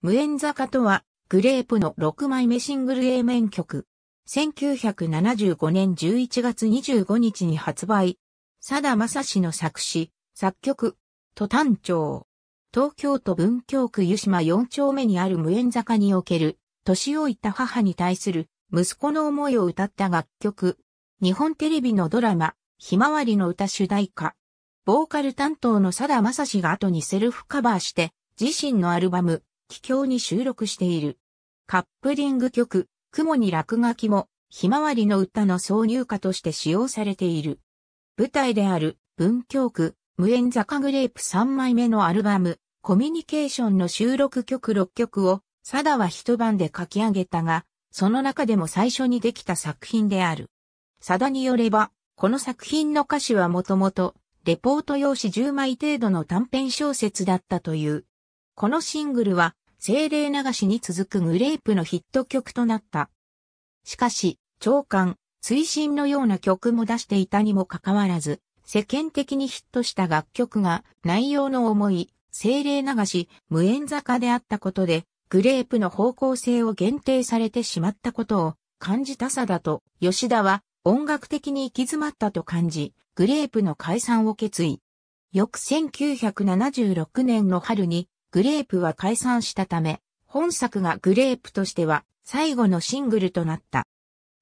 無縁坂とは、グレープの6枚目シングル A 面曲。1975年11月25日に発売。佐田正史の作詞、作曲、都単調。東京都文京区湯島4丁目にある無縁坂における、年老いた母に対する息子の思いを歌った楽曲。日本テレビのドラマ、ひまわりの歌主題歌。ボーカル担当の佐田正史が後にセルフカバーして、自身のアルバム、気境に収録している。カップリング曲、雲に落書きも、ひまわりの歌の挿入歌として使用されている。舞台である、文京区、無縁坂グレープ3枚目のアルバム、コミュニケーションの収録曲6曲を、サダは一晩で書き上げたが、その中でも最初にできた作品である。サダによれば、この作品の歌詞はもともと、レポート用紙10枚程度の短編小説だったという。このシングルは、精霊流しに続くグレープのヒット曲となった。しかし、長官、推進のような曲も出していたにもかかわらず、世間的にヒットした楽曲が内容の重い、精霊流し、無縁坂であったことで、グレープの方向性を限定されてしまったことを感じたさだと、吉田は音楽的に行き詰まったと感じ、グレープの解散を決意。翌1976年の春にグレープは解散したため、本作がグレープとしては最後のシングルとなった。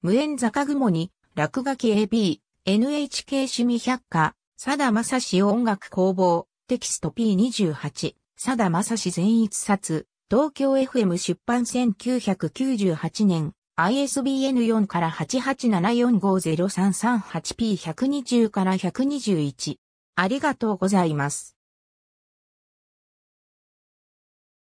無縁坂雲に、落書き AB、NHK 趣味百科、さだまさし音楽工房、テキスト P28、さだまさし全一冊、東京 FM 出版1998年、ISBN4 から 887450338P120 から121。ありがとうございます。